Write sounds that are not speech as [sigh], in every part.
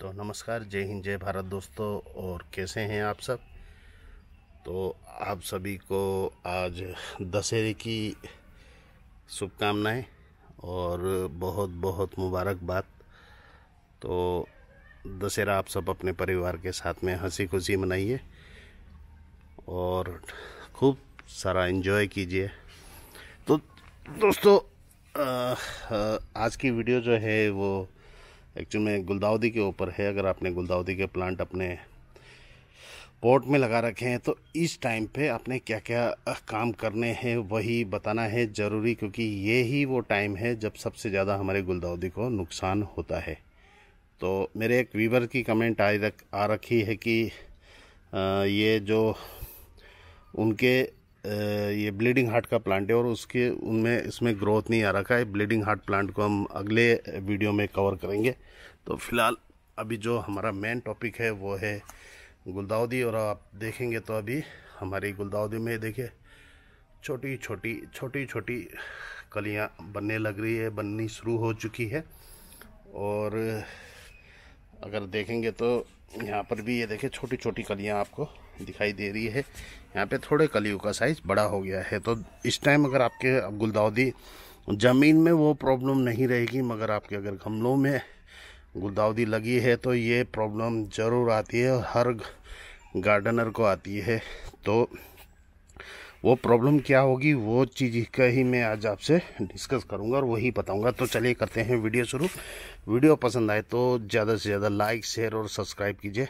तो नमस्कार जय हिंद जय भारत दोस्तों और कैसे हैं आप सब तो आप सभी को आज दशहरे की शुभकामनाएं और बहुत बहुत मुबारकबाद तो दशहरा आप सब अपने परिवार के साथ में हंसी खुशी मनाइए और खूब सारा एंजॉय कीजिए तो दोस्तों आज की वीडियो जो है वो एक्चुअल में गुलदाउदी के ऊपर है अगर आपने गुलदाउदी के प्लांट अपने पोर्ट में लगा रखे हैं तो इस टाइम पे आपने क्या क्या काम करने हैं वही बताना है ज़रूरी क्योंकि ये ही वो टाइम है जब सबसे ज़्यादा हमारे गुलदाउदी को नुकसान होता है तो मेरे एक वीवर की कमेंट आ रख आ रखी है कि आ, ये जो उनके ये ब्लीडिंग हार्ट का प्लांट है और उसके उनमें इसमें ग्रोथ नहीं आ रखा है ब्लीडिंग हार्ट प्लांट को हम अगले वीडियो में कवर करेंगे तो फिलहाल अभी जो हमारा मेन टॉपिक है वो है गुलदाउदी और आप देखेंगे तो अभी हमारी गुलदाउदी में देखिए छोटी छोटी छोटी छोटी कलियाँ बनने लग रही है बननी शुरू हो चुकी है और अगर देखेंगे तो यहाँ पर भी ये देखिए छोटी छोटी कलियाँ आपको दिखाई दे रही है यहाँ पे थोड़े कलियों का साइज बड़ा हो गया है तो इस टाइम अगर आपके गुलदाउदी ज़मीन में वो प्रॉब्लम नहीं रहेगी मगर आपके अगर गमलों में गुलदाउदी लगी है तो ये प्रॉब्लम ज़रूर आती है हर गार्डनर को आती है तो वो प्रॉब्लम क्या होगी वो चीज़ का ही मैं आज आपसे डिस्कस करूंगा और वही बताऊंगा तो चलिए करते हैं वीडियो शुरू वीडियो पसंद आए तो ज़्यादा से ज़्यादा लाइक शेयर और सब्सक्राइब कीजिए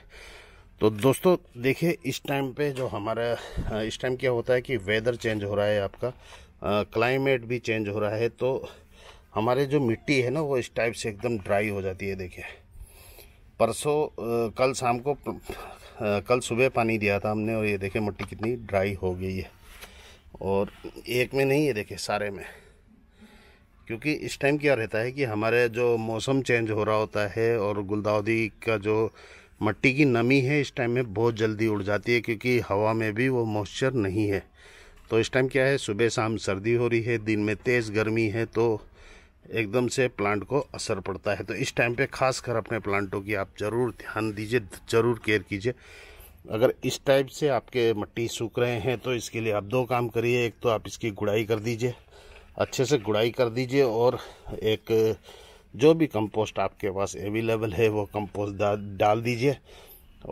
तो दोस्तों देखिए इस टाइम पे जो हमारा इस टाइम क्या होता है कि वेदर चेंज हो रहा है आपका क्लाइमेट भी चेंज हो रहा है तो हमारे जो मिट्टी है ना वो इस टाइप से एकदम ड्राई हो जाती है देखिए परसों कल शाम को कल सुबह पानी दिया था हमने और ये देखिए मिट्टी कितनी ड्राई हो गई है और एक में नहीं है देखे सारे में क्योंकि इस टाइम क्या रहता है कि हमारे जो मौसम चेंज हो रहा होता है और गुलदाउदी का जो मट्टी की नमी है इस टाइम में बहुत जल्दी उड़ जाती है क्योंकि हवा में भी वो मॉइस्चर नहीं है तो इस टाइम क्या है सुबह शाम सर्दी हो रही है दिन में तेज़ गर्मी है तो एकदम से प्लांट को असर पड़ता है तो इस टाइम पे खास कर अपने प्लांटों की आप ज़रूर ध्यान दीजिए ज़रूर केयर कीजिए अगर इस टाइप से आपके मट्टी सूख रहे हैं तो इसके लिए आप दो काम करिए एक तो आप इसकी गुड़ाई कर दीजिए अच्छे से गुड़ाई कर दीजिए और एक जो भी कंपोस्ट आपके पास अवेलेबल है वो कंपोस्ट डाल दीजिए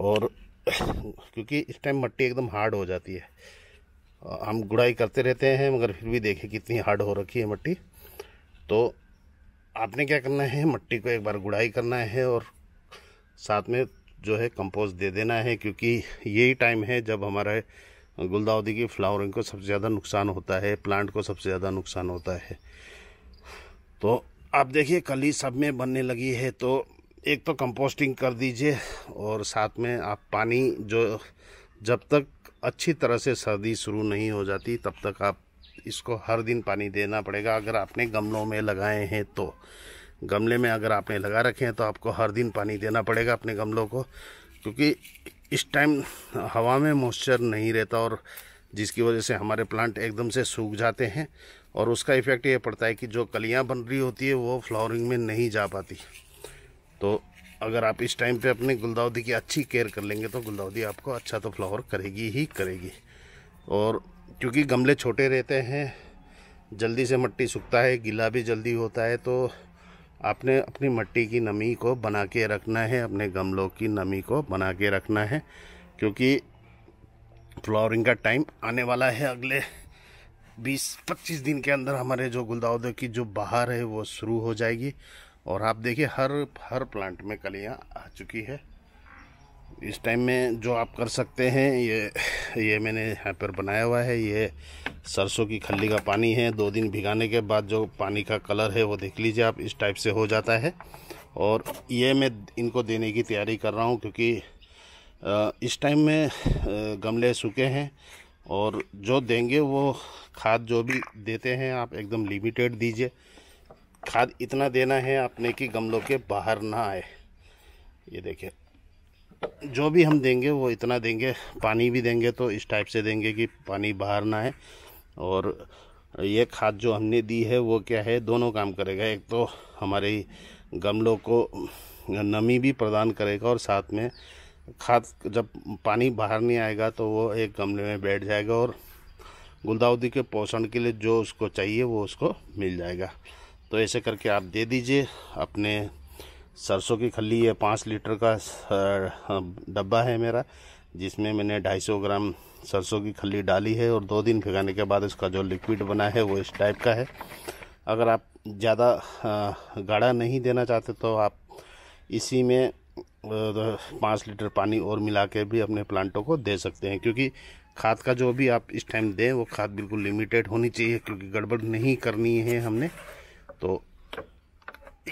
और [clears throat] क्योंकि इस टाइम मट्टी एकदम हार्ड हो जाती है हम गुड़ाई करते रहते हैं मगर फिर भी देखें कितनी हार्ड हो रखी है मट्टी तो आपने क्या करना है मट्टी को एक बार गुड़ाई करना है और साथ में जो है कंपोस्ट दे देना है क्योंकि यही टाइम है जब हमारे गुलदाउदी की फ्लावरिंग को सबसे ज़्यादा नुकसान होता है प्लांट को सबसे ज़्यादा नुकसान होता है तो आप देखिए कली सब में बनने लगी है तो एक तो कंपोस्टिंग कर दीजिए और साथ में आप पानी जो जब तक अच्छी तरह से सर्दी शुरू नहीं हो जाती तब तक आप इसको हर दिन पानी देना पड़ेगा अगर आपने गमलों में लगाए हैं तो गमले में अगर आपने लगा रखे हैं तो आपको हर दिन पानी देना पड़ेगा अपने गमलों को क्योंकि इस टाइम हवा में मॉइस्चर नहीं रहता और जिसकी वजह से हमारे प्लांट एकदम से सूख जाते हैं और उसका इफ़ेक्ट ये पड़ता है कि जो कलियाँ बन रही होती है वो फ्लावरिंग में नहीं जा पाती तो अगर आप इस टाइम पे अपने गुलदाउदी की अच्छी केयर कर लेंगे तो गुलदाउदी आपको अच्छा तो फ्लावर करेगी ही करेगी और क्योंकि गमले छोटे रहते हैं जल्दी से मिट्टी सूखता है गीला भी जल्दी होता है तो आपने अपनी मिट्टी की नमी को बना के रखना है अपने गमलों की नमी को बना के रखना है क्योंकि फ्लावरिंग का टाइम आने वाला है अगले बीस पच्चीस दिन के अंदर हमारे जो गुलदाउद की जो बाहर है वो शुरू हो जाएगी और आप देखिए हर हर प्लांट में कलियाँ आ चुकी है इस टाइम में जो आप कर सकते हैं ये ये मैंने यहाँ पर बनाया हुआ है ये सरसों की खली का पानी है दो दिन भिगाने के बाद जो पानी का कलर है वो देख लीजिए आप इस टाइप से हो जाता है और ये मैं इनको देने की तैयारी कर रहा हूँ क्योंकि इस टाइम में गमले सूखे हैं और जो देंगे वो खाद जो भी देते हैं आप एकदम लिमिटेड दीजिए खाद इतना देना है आपने कि गमलों के बाहर ना आए ये देखिए जो भी हम देंगे वो इतना देंगे पानी भी देंगे तो इस टाइप से देंगे कि पानी बाहर ना आए और ये खाद जो हमने दी है वो क्या है दोनों काम करेगा एक तो हमारे गमलों को नमी भी प्रदान करेगा और साथ में खाद जब पानी बाहर नहीं आएगा तो वो एक गमले में बैठ जाएगा और गुलदाउदी के पोषण के लिए जो उसको चाहिए वो उसको मिल जाएगा तो ऐसे करके आप दे दीजिए अपने सरसों की खली है पाँच लीटर का डब्बा है मेरा जिसमें मैंने सौ ग्राम सरसों की खली डाली है और दो दिन भिगाने के बाद इसका जो लिक्विड बना है वो इस टाइप का है अगर आप ज़्यादा गाढ़ा नहीं देना चाहते तो आप इसी में पाँच लीटर पानी और मिला के भी अपने प्लांटों को दे सकते हैं क्योंकि खाद का जो भी आप इस टाइम दें वो खाद बिल्कुल लिमिटेड होनी चाहिए क्योंकि गड़बड़ नहीं करनी है हमने तो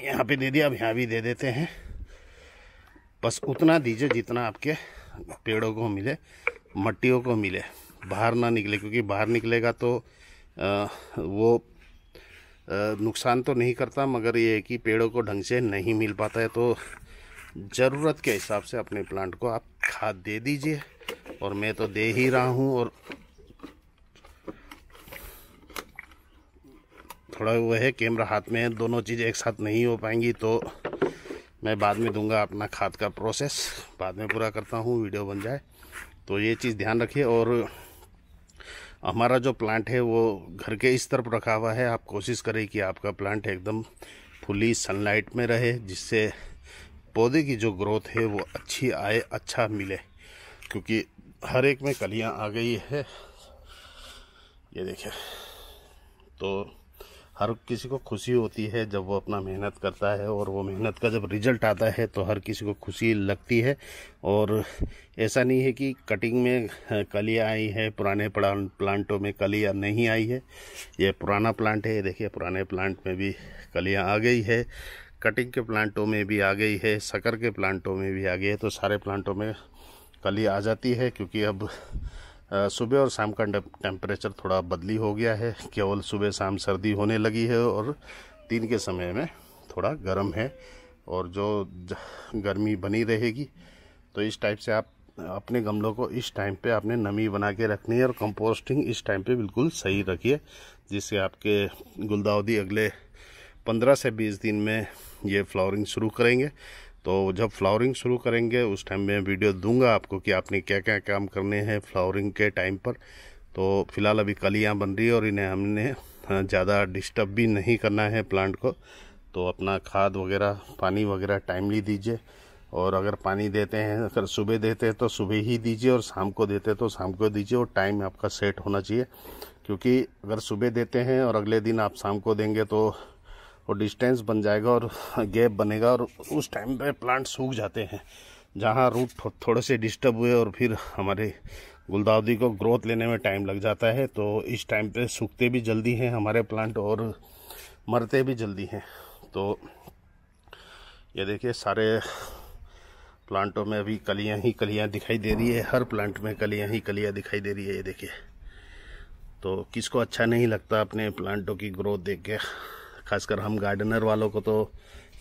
यहाँ पे दे दिया अब यहाँ भी दे देते हैं बस उतना दीजिए जितना आपके पेड़ों को मिले मट्टियों को मिले बाहर ना निकले क्योंकि बाहर निकलेगा तो आ, वो नुकसान तो नहीं करता मगर ये है कि पेड़ों को ढंग से नहीं मिल पाता है तो ज़रूरत के हिसाब से अपने प्लांट को आप खाद दे दीजिए और मैं तो दे ही रहा हूँ और थोड़ा वो है कैमरा हाथ में है दोनों चीज़ एक साथ नहीं हो पाएंगी तो मैं बाद में दूंगा अपना खाद का प्रोसेस बाद में पूरा करता हूँ वीडियो बन जाए तो ये चीज़ ध्यान रखिए और हमारा जो प्लांट है वो घर के इस तरफ रखा हुआ है आप कोशिश करें कि आपका प्लांट एकदम फुली सनलाइट में रहे जिससे पौधे की जो ग्रोथ है वो अच्छी आए अच्छा मिले क्योंकि हर एक में कलियां आ गई है ये देखिए तो हर किसी को खुशी होती है जब वो अपना मेहनत करता है और वो मेहनत का जब रिजल्ट आता है तो हर किसी को खुशी लगती है और ऐसा नहीं है कि कटिंग में हाँ, कलियाँ आई है पुराने प्लांटों में कलियाँ नहीं आई है ये पुराना प्लांट है देखिए पुराने प्लांट में भी कलियाँ आ गई है कटिंग के प्लांटों में भी आ गई है शकर के प्लांटों में भी आ गई है तो सारे प्लांटों में कली आ जाती है क्योंकि अब सुबह और शाम का टेम्परेचर थोड़ा बदली हो गया है केवल सुबह शाम सर्दी होने लगी है और दिन के समय में थोड़ा गर्म है और जो गर्मी बनी रहेगी तो इस टाइप से आप अपने गमलों को इस टाइम पे आपने नमी बना के रखनी है और कंपोस्टिंग इस टाइम पे बिल्कुल सही रखिए जिससे आपके गुलदाउदी अगले पंद्रह से बीस दिन में ये फ्लावरिंग शुरू करेंगे तो जब फ्लावरिंग शुरू करेंगे उस टाइम मैं वीडियो दूंगा आपको कि आपने क्या क्या काम करने हैं फ्लावरिंग के टाइम पर तो फिलहाल अभी कलियाँ बन रही है और इन्हें हमने हाँ, ज़्यादा डिस्टर्ब भी नहीं करना है प्लांट को तो अपना खाद वगैरह पानी वगैरह टाइमली दीजिए और अगर पानी देते हैं अगर सुबह देते हैं तो सुबह ही दीजिए और शाम को देते हैं तो शाम को दीजिए और टाइम आपका सेट होना चाहिए क्योंकि अगर सुबह देते हैं और अगले दिन आप शाम को देंगे तो और डिस्टेंस बन जाएगा और गैप बनेगा और उस टाइम पे प्लांट सूख जाते हैं जहाँ रूट थो, थोड़े से डिस्टर्ब हुए और फिर हमारे गुलदाउदी को ग्रोथ लेने में टाइम लग जाता है तो इस टाइम पे सूखते भी जल्दी हैं हमारे प्लांट और मरते भी जल्दी हैं तो ये देखिए सारे प्लांटों में अभी कलियाँ ही कलियाँ दिखाई दे रही है हर प्लांट में कलियाँ ही कलियाँ दिखाई दे रही है ये देखिए तो किसको अच्छा नहीं लगता अपने प्लांटों की ग्रोथ देख के खासकर हम गार्डनर वालों को तो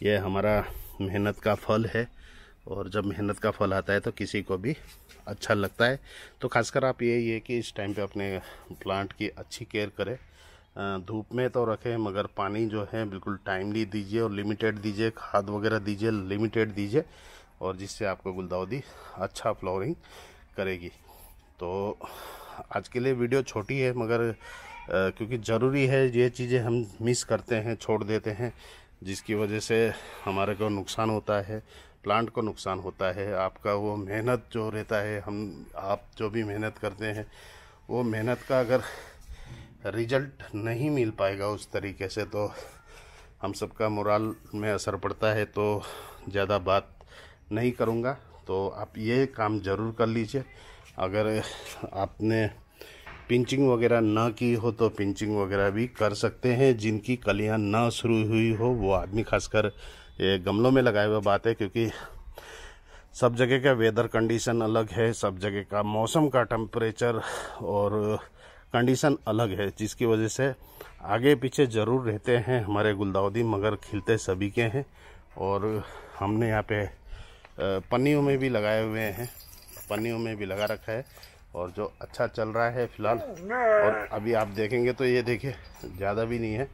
ये हमारा मेहनत का फल है और जब मेहनत का फल आता है तो किसी को भी अच्छा लगता है तो खासकर आप यही है कि इस टाइम पे अपने प्लांट की अच्छी केयर करें धूप में तो रखें मगर पानी जो है बिल्कुल टाइमली दीजिए और लिमिटेड दीजिए खाद वगैरह दीजिए लिमिटेड दीजिए और जिससे आपको गुलदाउदी अच्छा फ्लावरिंग करेगी तो आज के लिए वीडियो छोटी है मगर क्योंकि ज़रूरी है ये चीज़ें हम मिस करते हैं छोड़ देते हैं जिसकी वजह से हमारे को नुकसान होता है प्लांट को नुकसान होता है आपका वो मेहनत जो रहता है हम आप जो भी मेहनत करते हैं वो मेहनत का अगर रिजल्ट नहीं मिल पाएगा उस तरीके से तो हम सबका मोराल में असर पड़ता है तो ज़्यादा बात नहीं करूँगा तो आप ये काम ज़रूर कर लीजिए अगर आपने पिंचिंग वगैरह ना की हो तो पिंचिंग वगैरह भी कर सकते हैं जिनकी कलियां ना शुरू हुई हो वो आदमी खासकर ये गमलों में लगाए हुए बात है क्योंकि सब जगह का वेदर कंडीशन अलग है सब जगह का मौसम का टम्परेचर और कंडीशन अलग है जिसकी वजह से आगे पीछे ज़रूर रहते हैं हमारे गुलदाउदी मगर खिलते सभी के हैं और हमने यहाँ पे पन्नियों में भी लगाए हुए हैं पन्नियों में भी लगा रखा है और जो अच्छा चल रहा है फिलहाल और अभी आप देखेंगे तो ये देखिए ज़्यादा भी नहीं है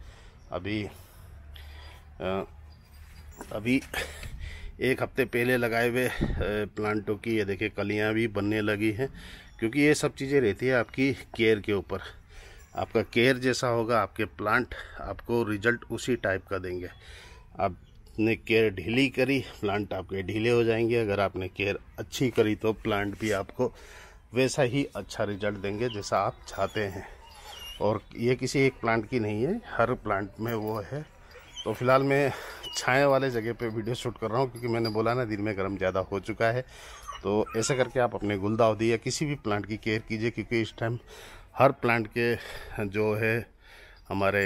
अभी आ, अभी एक हफ्ते पहले लगाए हुए प्लांटों की ये देखिए कलियाँ भी बनने लगी हैं क्योंकि ये सब चीज़ें रहती है आपकी केयर के ऊपर आपका केयर जैसा होगा आपके प्लांट आपको रिजल्ट उसी टाइप का देंगे आपने केयर ढीली करी प्लांट आपके ढीले हो जाएंगे अगर आपने केयर अच्छी करी तो प्लांट भी आपको वैसा ही अच्छा रिजल्ट देंगे जैसा आप चाहते हैं और ये किसी एक प्लांट की नहीं है हर प्लांट में वो है तो फिलहाल मैं छाए वाले जगह पे वीडियो शूट कर रहा हूँ क्योंकि मैंने बोला ना दिन में गर्म ज़्यादा हो चुका है तो ऐसा करके आप अपने गुलदाउदी या किसी भी प्लांट की केयर कीजिए क्योंकि इस टाइम हर प्लांट के जो है हमारे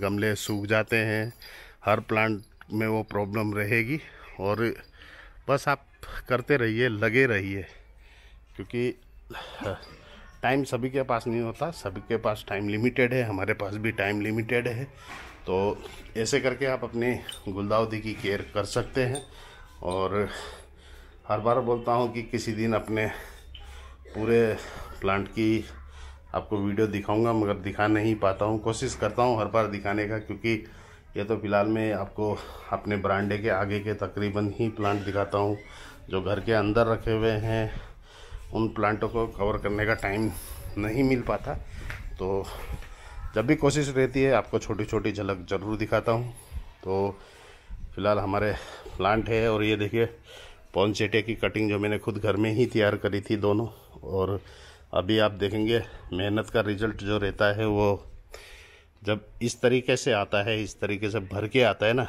गमले सूख जाते हैं हर प्लांट में वो प्रॉब्लम रहेगी और बस आप करते रहिए लगे रहिए क्योंकि टाइम [laughs] सभी के पास नहीं होता सभी के पास टाइम लिमिटेड है हमारे पास भी टाइम लिमिटेड है तो ऐसे करके आप अपने गुलदाउदी की केयर कर सकते हैं और हर बार बोलता हूँ कि किसी दिन अपने पूरे प्लांट की आपको वीडियो दिखाऊंगा मगर दिखा नहीं पाता हूँ कोशिश करता हूँ हर बार दिखाने का क्योंकि ये तो फ़िलहाल मैं आपको अपने ब्रांडे के आगे के तकरीबन ही प्लांट दिखाता हूँ जो घर के अंदर रखे हुए हैं उन प्लांटों को कवर करने का टाइम नहीं मिल पाता तो जब भी कोशिश रहती है आपको छोटी छोटी झलक ज़रूर दिखाता हूँ तो फ़िलहाल हमारे प्लांट है और ये देखिए चेटे की कटिंग जो मैंने खुद घर में ही तैयार करी थी दोनों और अभी आप देखेंगे मेहनत का रिजल्ट जो रहता है वो जब इस तरीके से आता है इस तरीके से भर के आता है ना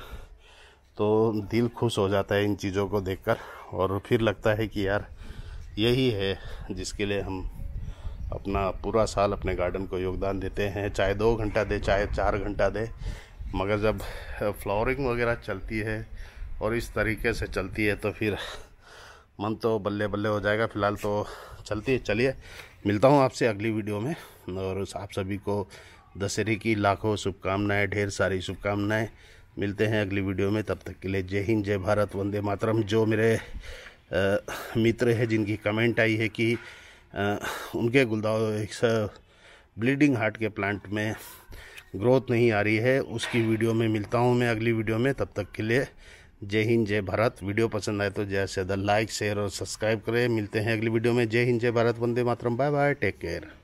तो दिल खुश हो जाता है इन चीज़ों को देखकर और फिर लगता है कि यार यही है जिसके लिए हम अपना पूरा साल अपने गार्डन को योगदान देते हैं चाहे दो घंटा दे चाहे चार घंटा दे मगर जब फ्लावरिंग वगैरह चलती है और इस तरीके से चलती है तो फिर मन तो बल्ले बल्ले हो जाएगा फिलहाल तो चलती है चलिए मिलता हूँ आपसे अगली वीडियो में और आप सभी को दशहरे की लाखों शुभकामनाएँ ढेर सारी शुभकामनाएँ मिलते हैं अगली वीडियो में तब तक के लिए जय हिंद जय भारत वंदे मातरम जो मेरे मित्र हैं जिनकी कमेंट आई है कि उनके गुलदाव ब्लीडिंग हार्ट के प्लांट में ग्रोथ नहीं आ रही है उसकी वीडियो में मिलता हूँ मैं अगली वीडियो में तब तक के लिए जय हिंद जय भारत वीडियो पसंद आए तो जैसे से ज़्यादा लाइक शेयर और सब्सक्राइब करें मिलते हैं अगली वीडियो में जय हिंद जय भारत वंदे मातरम बाय बाय टेक केयर